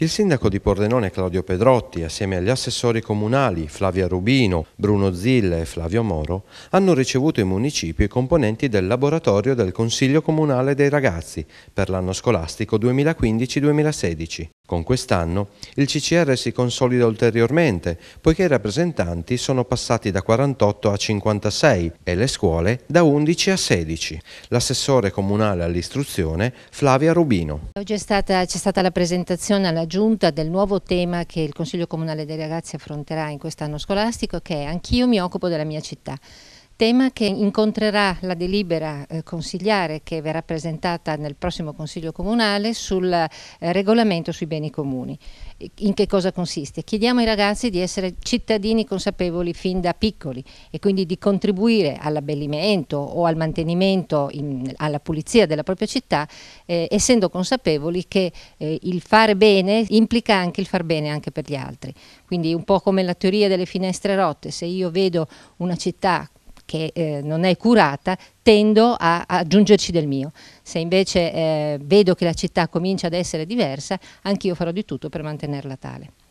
Il sindaco di Pordenone Claudio Pedrotti, assieme agli assessori comunali Flavia Rubino, Bruno Zille e Flavio Moro, hanno ricevuto in municipio i componenti del laboratorio del Consiglio Comunale dei Ragazzi per l'anno scolastico 2015-2016. Con quest'anno il CCR si consolida ulteriormente, poiché i rappresentanti sono passati da 48 a 56 e le scuole da 11 a 16. L'assessore comunale all'istruzione Flavia Rubino. Oggi c'è stata, stata la presentazione alla Giunta del nuovo tema che il Consiglio Comunale dei Ragazzi affronterà in quest'anno scolastico, che è Anch'io mi occupo della mia città tema che incontrerà la delibera eh, consigliare che verrà presentata nel prossimo Consiglio Comunale sul eh, regolamento sui beni comuni. In che cosa consiste? Chiediamo ai ragazzi di essere cittadini consapevoli fin da piccoli e quindi di contribuire all'abbellimento o al mantenimento, in, alla pulizia della propria città, eh, essendo consapevoli che eh, il fare bene implica anche il far bene anche per gli altri. Quindi un po' come la teoria delle finestre rotte, se io vedo una città che eh, non è curata, tendo a, a, aggiungerci del mio. Se invece eh, vedo che la città comincia ad essere diversa, anch'io farò di tutto per mantenerla tale.